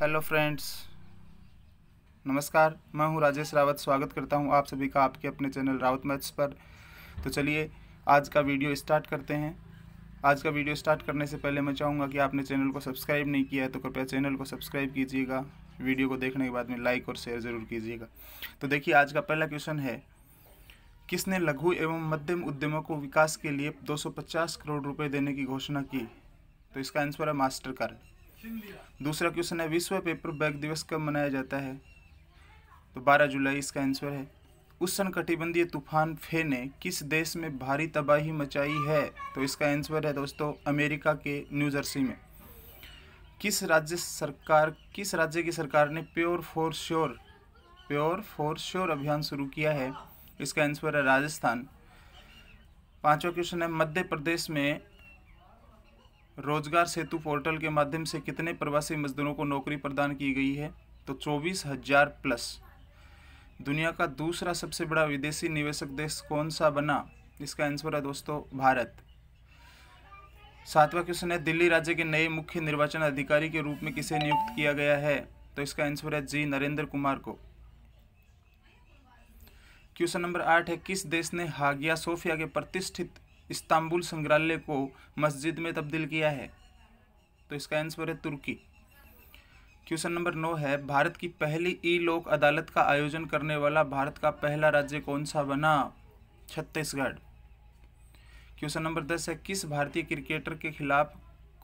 hello friends नमस्कार मैं हूं राजेश रावत स्वागत करता हूं आप सभी का आपके अपने चैनल रावत मैथ्स पर तो चलिए आज का वीडियो स्टार्ट करते हैं आज का वीडियो स्टार्ट करने से पहले मैं चाहूँगा कि आपने चैनल को सब्सक्राइब नहीं किया है तो कृपया चैनल को सब्सक्राइब कीजिएगा वीडियो को देखने के बाद में लाइक और शेयर ज़रूर कीजिएगा तो देखिए आज का पहला क्वेश्चन है किसने लघु एवं मध्यम उद्यमों को विकास के लिए 250 करोड़ रुपए देने की घोषणा की तो इसका आंसर है मास्टर कार्ड दूसरा क्वेश्चन है विश्व पेपर बैग दिवस कब मनाया जाता है तो 12 जुलाई इसका आंसर है उष्ण कटिबंधीय तूफान फे ने किस देश में भारी तबाही मचाई है तो इसका आंसर है दोस्तों अमेरिका के न्यूजर्सी में किस राज्य सरकार किस राज्य की सरकार ने pure for sure pure for sure अभियान शुरू किया है इसका आंसर है राजस्थान पांचवा क्वेश्चन है मध्य प्रदेश में रोजगार सेतु पोर्टल के माध्यम से कितने प्रवासी मजदूरों को नौकरी प्रदान की गई है तो चौबीस हजार प्लस दुनिया का दूसरा सबसे बड़ा विदेशी निवेशक देश कौन सा बना इसका आंसर है दोस्तों भारत सातवां क्वेश्चन है दिल्ली राज्य के नए मुख्य निर्वाचन अधिकारी के रूप में किसे नियुक्त किया गया है तो इसका आंसर है जी नरेंद्र कुमार को क्वेश्चन नंबर आठ है किस देश ने हागिया सोफिया के प्रतिष्ठित इस्तांबुल संग्रहालय को मस्जिद में तब्दील किया है तो इसका आंसर है तुर्की क्वेश्चन नंबर नौ है भारत की पहली ई लोक अदालत का आयोजन करने वाला भारत का पहला राज्य कौन सा बना छत्तीसगढ़ क्वेश्चन नंबर दस है किस भारतीय क्रिकेटर के खिलाफ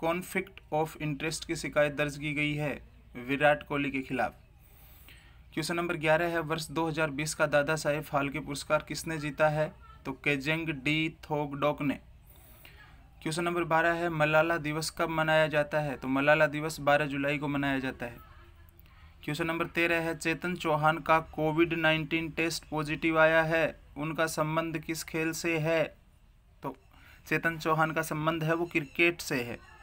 कॉन्फ्लिक्ट ऑफ इंटरेस्ट की शिकायत दर्ज की गई है विराट कोहली के खिलाफ क्वेश्चन नंबर ग्यारह है वर्ष 2020 का दादा साहेब फाल्के पुरस्कार किसने जीता है तो केजेंग डी थोगडोक ने क्वेश्चन नंबर बारह है मलाला दिवस कब मनाया जाता है तो मलाला दिवस बारह जुलाई को मनाया जाता है क्वेश्चन नंबर तेरह है चेतन चौहान का कोविड नाइन्टीन टेस्ट पॉजिटिव आया है उनका संबंध किस खेल से है तो चेतन चौहान का संबंध है वो क्रिकेट से है